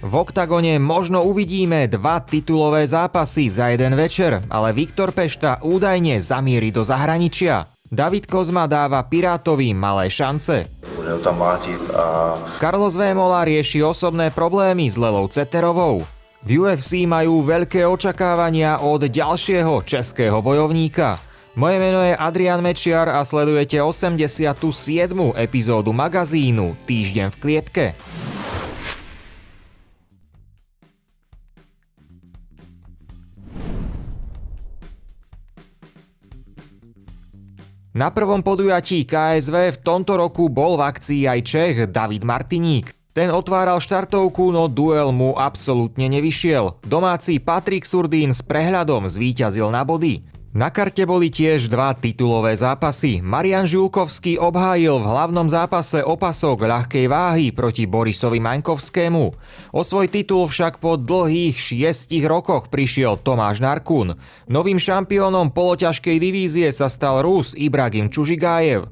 V oktagone možno uvidíme dva titulové zápasy za jeden večer, ale Viktor Pešta údajne zamierí do zahraničia. David Kozma dáva Pirátovi malé šance. tam a... Carlos Vémola rieši osobné problémy s Lelou Ceterovou. V UFC majú veľké očakávania od ďalšieho českého bojovníka. Moje meno je Adrian Mečiar a sledujete 87. epizódu magazínu Týždeň v klietke. Na prvom podujatí KSV v tomto roku bol v akcii aj Čech David Martiník. Ten otváral štartovku, no duel mu absolútne nevyšiel. Domáci Patrik Surdín s prehľadom zvíťazil na body. Na karte boli tiež dva titulové zápasy. Marian Žulkovský obhájil v hlavnom zápase opasok ľahkej váhy proti Borisovi Maňkovskému. O svoj titul však po dlhých šiestich rokoch prišiel Tomáš narkún. Novým šampiónom poloťažkej divízie sa stal Rus Ibragim Čužigájev.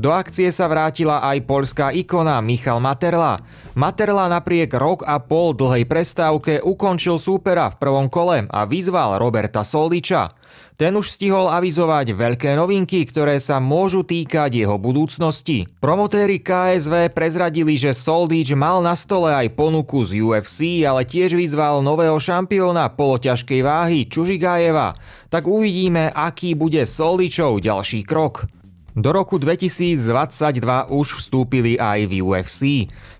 Do akcie sa vrátila aj poľská ikona Michal Materla. Materla napriek rok a pol dlhej prestávke ukončil súpera v prvom kole a vyzval Roberta Soldiča. Ten už stihol avizovať veľké novinky, ktoré sa môžu týkať jeho budúcnosti. Promotéri KSV prezradili, že Soldič mal na stole aj ponuku z UFC, ale tiež vyzval nového šampióna poloťažkej váhy Čužigájeva. Tak uvidíme, aký bude Soldičov ďalší krok. Do roku 2022 už vstúpili aj v UFC.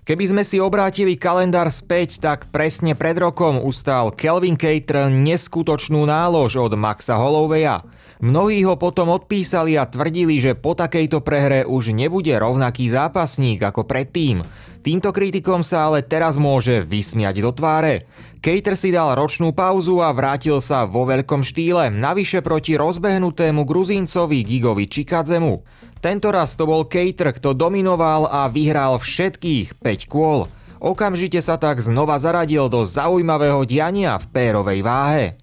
Keby sme si obrátili kalendár späť, tak presne pred rokom ustal Kelvin Cater neskutočnú nálož od Maxa Holloweya. Mnohí ho potom odpísali a tvrdili, že po takejto prehre už nebude rovnaký zápasník ako predtým. Týmto kritikom sa ale teraz môže vysmiať do tváre. Cater si dal ročnú pauzu a vrátil sa vo veľkom štýle, navyše proti rozbehnutému Gruzíncovi Gigovi Čikadzemu. Tentoraz to bol Cater, kto dominoval a vyhral všetkých 5 kôl. Okamžite sa tak znova zaradil do zaujímavého diania v pérovej váhe.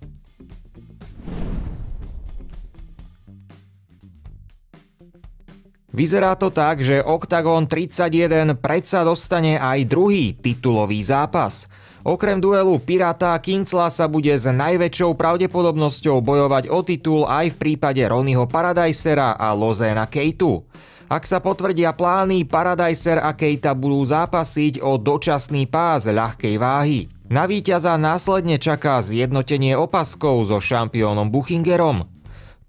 Vyzerá to tak, že Octagon 31 predsa dostane aj druhý titulový zápas. Okrem duelu Pirata Kincla sa bude s najväčšou pravdepodobnosťou bojovať o titul aj v prípade Ronnyho Paradisera a Lozéna Kejtu. Ak sa potvrdia plány, Paradiser a Kejta budú zápasiť o dočasný pás ľahkej váhy. Na víťaza následne čaká zjednotenie opaskov so šampiónom Buchingerom.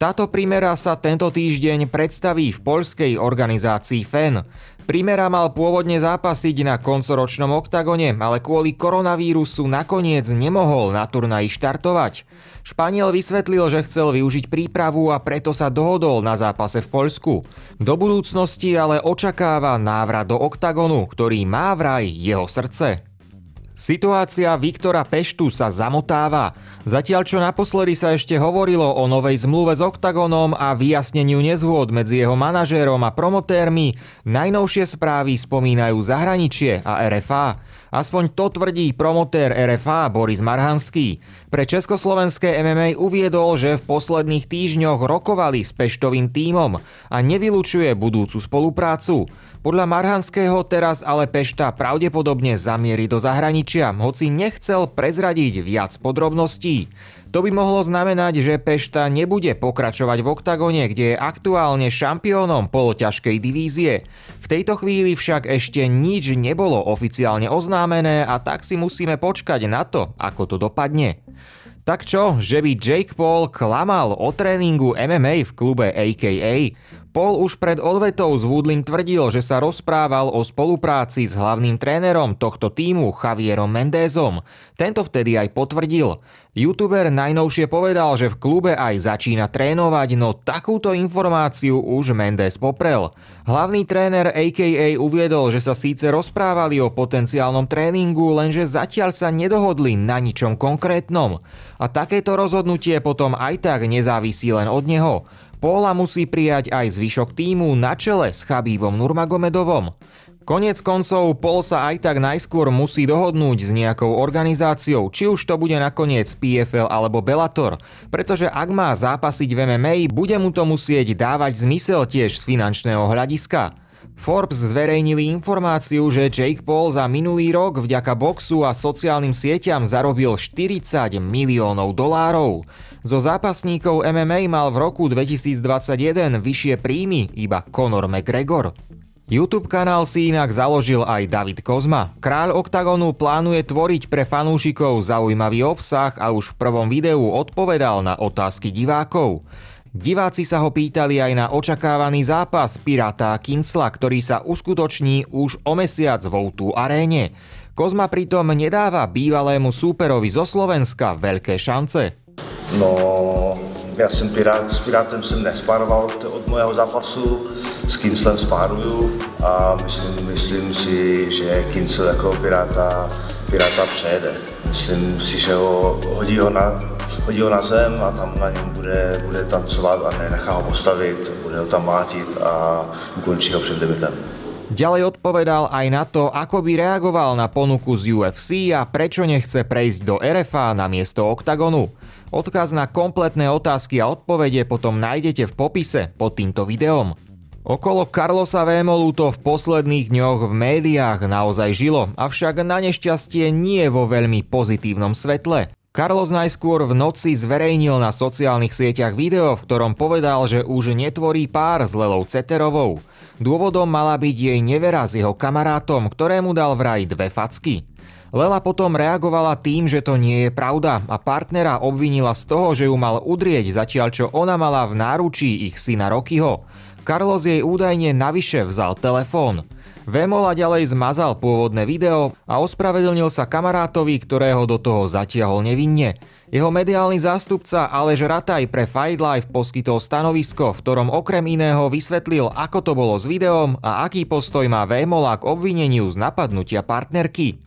Táto primera sa tento týždeň predstaví v poľskej organizácii FEN. Primera mal pôvodne zápasiť na koncoročnom oktagone, ale kvôli koronavírusu nakoniec nemohol na turnaji štartovať. Španiel vysvetlil, že chcel využiť prípravu a preto sa dohodol na zápase v Poľsku. Do budúcnosti ale očakáva návrat do oktagonu, ktorý má vraj jeho srdce. Situácia Viktora Peštu sa zamotáva. Zatiaľ čo naposledy sa ešte hovorilo o novej zmluve s OKTAGONom a vyjasneniu nezhôd medzi jeho manažérom a promotérmi, najnovšie správy spomínajú zahraničie a RFA. Aspoň to tvrdí promotér RFA Boris Marhanský. Pre československé MMA uviedol, že v posledných týždňoch rokovali s Peštovým tímom a nevylučuje budúcu spoluprácu. Podľa Marhanského teraz ale Pešta pravdepodobne zamieri do zahraničia, hoci nechcel prezradiť viac podrobností. To by mohlo znamenať, že Pešta nebude pokračovať v oktagone, kde je aktuálne šampiónom poloťažkej divízie. V tejto chvíli však ešte nič nebolo oficiálne oznámené a tak si musíme počkať na to, ako to dopadne. Tak čo, že by Jake Paul klamal o tréningu MMA v klube AKA? Paul už pred odvetou s Woodlim tvrdil, že sa rozprával o spolupráci s hlavným trénerom tohto týmu Javierom Mendézom. Tento vtedy aj potvrdil. YouTuber najnovšie povedal, že v klube aj začína trénovať, no takúto informáciu už Mendes poprel. Hlavný tréner AKA uviedol, že sa síce rozprávali o potenciálnom tréningu, lenže zatiaľ sa nedohodli na ničom konkrétnom. A takéto rozhodnutie potom aj tak nezávisí len od neho. Póla musí prijať aj zvyšok týmu na čele s Chabíbom Nurmagomedovom. Konec koncov, Paul sa aj tak najskôr musí dohodnúť s nejakou organizáciou, či už to bude nakoniec PFL alebo Bellator, pretože ak má zápasiť v MMA, bude mu to musieť dávať zmysel tiež z finančného hľadiska. Forbes zverejnili informáciu, že Jake Paul za minulý rok vďaka boxu a sociálnym sieťam zarobil 40 miliónov dolárov. Zo zápasníkov MMA mal v roku 2021 vyššie príjmy iba Conor McGregor. YouTube kanál si inak založil aj David Kozma. Kráľ OKTAGONu plánuje tvoriť pre fanúšikov zaujímavý obsah a už v prvom videu odpovedal na otázky divákov. Diváci sa ho pýtali aj na očakávaný zápas Pirata Kincla, ktorý sa uskutoční už o mesiac v Outu aréne. Kozma pritom nedáva bývalému súperovi zo Slovenska veľké šance. No, ja som Pirát, s Pirátem som nesparoval od, od môjho zápasu s Kinslem spáruju a myslím, myslím si, že Kincel jako Piráta, Piráta přejede. Myslím si, že ho, hodí, ho na, hodí ho na zem a tam na něm bude, bude tancovat a nenechá ho postavit, bude ho tam mátit a ukončí ho před debitem. Ďalej odpovedal aj na to, ako by reagoval na ponuku z UFC a prečo nechce prejsť do RFA na miesto OKTAGONu. Odkaz na kompletné otázky a odpovede potom nájdete v popise pod týmto videom. Okolo Karlosa Vémolu to v posledných dňoch v médiách naozaj žilo, avšak na nešťastie nie vo veľmi pozitívnom svetle. Karlos najskôr v noci zverejnil na sociálnych sieťach video, v ktorom povedal, že už netvorí pár s Lelou Ceterovou. Dôvodom mala byť jej nevera s jeho kamarátom, ktorému dal vraj dve facky. Lela potom reagovala tým, že to nie je pravda a partnera obvinila z toho, že ju mal udrieť, zatiaľ čo ona mala v náručí ich syna Rokyho. Carlos jej údajne navyše vzal telefón. Vemola ďalej zmazal pôvodné video a ospravedlnil sa kamarátovi, ktorého do toho zatiahol nevinne. Jeho mediálny zástupca Aleš Rataj pre Fight Life poskytol stanovisko, v ktorom okrem iného vysvetlil, ako to bolo s videom a aký postoj má Vémola k obvineniu z napadnutia partnerky.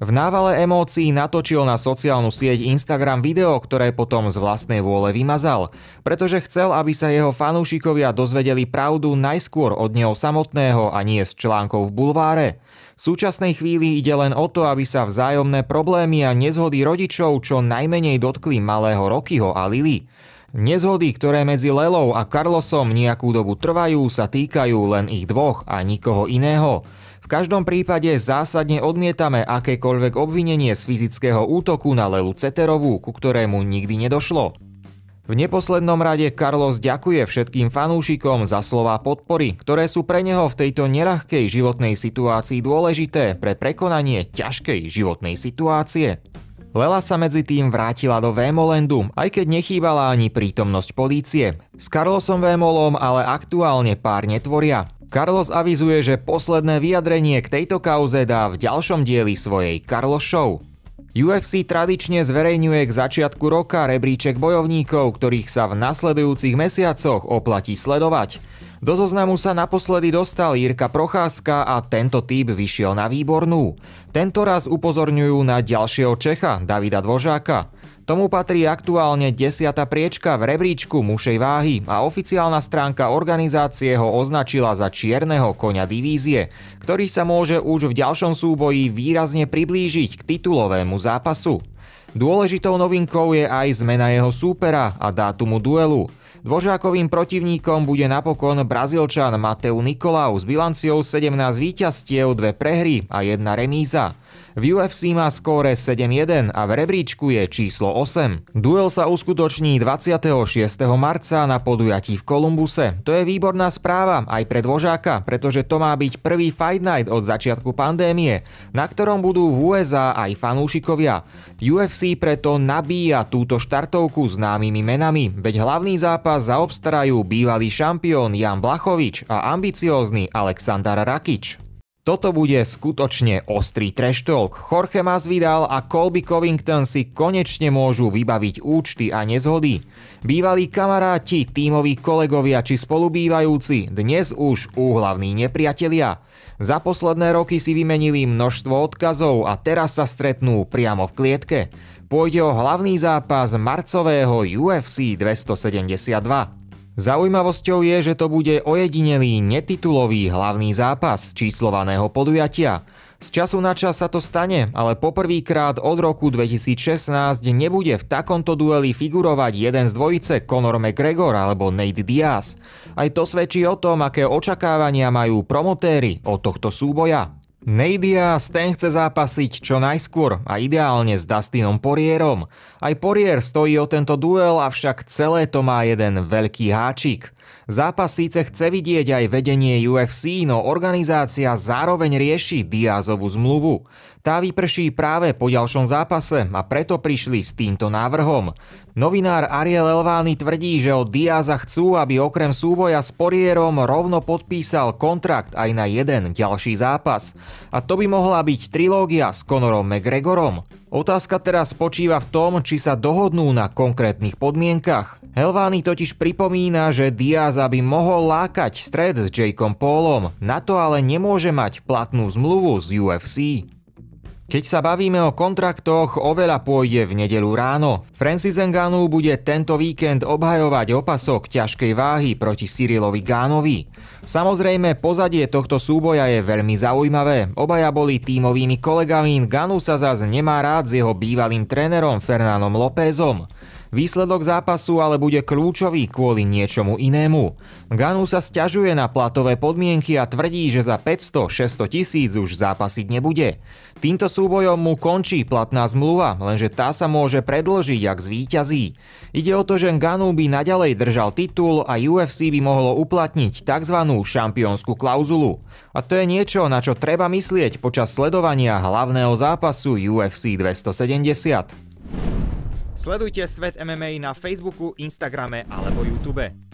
V návale emócií natočil na sociálnu sieť Instagram video, ktoré potom z vlastnej vôle vymazal, pretože chcel, aby sa jeho fanúšikovia dozvedeli pravdu najskôr od neho samotného a nie z článkov v bulváre. V súčasnej chvíli ide len o to, aby sa vzájomné problémy a nezhody rodičov čo najmenej dotkli malého Rokyho a Lily. Nezhody, ktoré medzi Lelou a Carlosom nejakú dobu trvajú, sa týkajú len ich dvoch a nikoho iného každom prípade zásadne odmietame akékoľvek obvinenie z fyzického útoku na Lelu Ceterovú, ku ktorému nikdy nedošlo. V neposlednom rade Carlos ďakuje všetkým fanúšikom za slova podpory, ktoré sú pre neho v tejto nerahkej životnej situácii dôležité pre prekonanie ťažkej životnej situácie. Lela sa medzi tým vrátila do Vémolendu, aj keď nechýbala ani prítomnosť polície. S Carlosom Vémolom ale aktuálne pár netvoria. Carlos avizuje, že posledné vyjadrenie k tejto kauze dá v ďalšom dieli svojej Carlos Show. UFC tradične zverejňuje k začiatku roka rebríček bojovníkov, ktorých sa v nasledujúcich mesiacoch oplatí sledovať. Do zoznamu sa naposledy dostal Jirka Procházka a tento typ vyšiel na výbornú. Tento raz upozorňujú na ďalšieho Čecha, Davida Dvožáka. Tomu patrí aktuálne 10. priečka v rebríčku mušej váhy a oficiálna stránka organizácie ho označila za čierneho konia divízie, ktorý sa môže už v ďalšom súboji výrazne priblížiť k titulovému zápasu. Dôležitou novinkou je aj zmena jeho súpera a dátumu duelu. Dvožákovým protivníkom bude napokon Brazílčan Mateu Nikolau s bilanciou 17 víťastiev, 2 prehry a 1 remíza. V UFC má skóre 7-1 a v rebríčku je číslo 8. Duel sa uskutoční 26. marca na podujatí v Kolumbuse. To je výborná správa aj pre dvožáka, pretože to má byť prvý Fight Night od začiatku pandémie, na ktorom budú v USA aj fanúšikovia. UFC preto nabíja túto štartovku známymi menami, veď hlavný zápas zaobstarajú bývalý šampión Jan Blachovič a ambiciózny Aleksandar Rakič. Toto bude skutočne ostrý trash talk. Jorge Masvidal a Colby Covington si konečne môžu vybaviť účty a nezhody. Bývalí kamaráti, tímoví kolegovia či spolubývajúci, dnes už úhlavní nepriatelia. Za posledné roky si vymenili množstvo odkazov a teraz sa stretnú priamo v klietke. Pôjde o hlavný zápas marcového UFC 272. Zaujímavosťou je, že to bude ojedinelý netitulový hlavný zápas číslovaného podujatia. Z času na čas sa to stane, ale poprvýkrát od roku 2016 nebude v takomto dueli figurovať jeden z dvojice Conor McGregor alebo Nate Diaz. Aj to svedčí o tom, aké očakávania majú promotéry od tohto súboja. Nadia sten chce zápasiť čo najskôr a ideálne s Dustinom Porierom. Aj Porier stojí o tento duel, avšak celé to má jeden veľký háčik – Zápas síce chce vidieť aj vedenie UFC, no organizácia zároveň rieši Diazovú zmluvu. Tá vyprší práve po ďalšom zápase a preto prišli s týmto návrhom. Novinár Ariel Elvány tvrdí, že od Diaza chcú, aby okrem súboja s Porierom rovno podpísal kontrakt aj na jeden ďalší zápas. A to by mohla byť trilógia s Conorom McGregorom. Otázka teraz spočíva v tom, či sa dohodnú na konkrétnych podmienkach. Helvány totiž pripomína, že Diaz by mohol lákať stred s Jakeom Paulom, na to ale nemôže mať platnú zmluvu z UFC. Keď sa bavíme o kontraktoch, oveľa pôjde v nedelu ráno. Francis Ngannou bude tento víkend obhajovať opasok ťažkej váhy proti Cyrilovi Gánovi. Samozrejme, pozadie tohto súboja je veľmi zaujímavé. Obaja boli tímovými kolegami, Ngannou sa zas nemá rád s jeho bývalým trénerom Fernánom Lópezom. Výsledok zápasu ale bude kľúčový kvôli niečomu inému. Ganu sa stiažuje na platové podmienky a tvrdí, že za 500-600 tisíc už zápasiť nebude. Týmto súbojom mu končí platná zmluva, lenže tá sa môže predlžiť, ak zvíťazí. Ide o to, že Ganu by naďalej držal titul a UFC by mohlo uplatniť tzv. šampiónsku klauzulu. A to je niečo, na čo treba myslieť počas sledovania hlavného zápasu UFC 270. Sledujte Svet MMA na Facebooku, Instagrame alebo YouTube.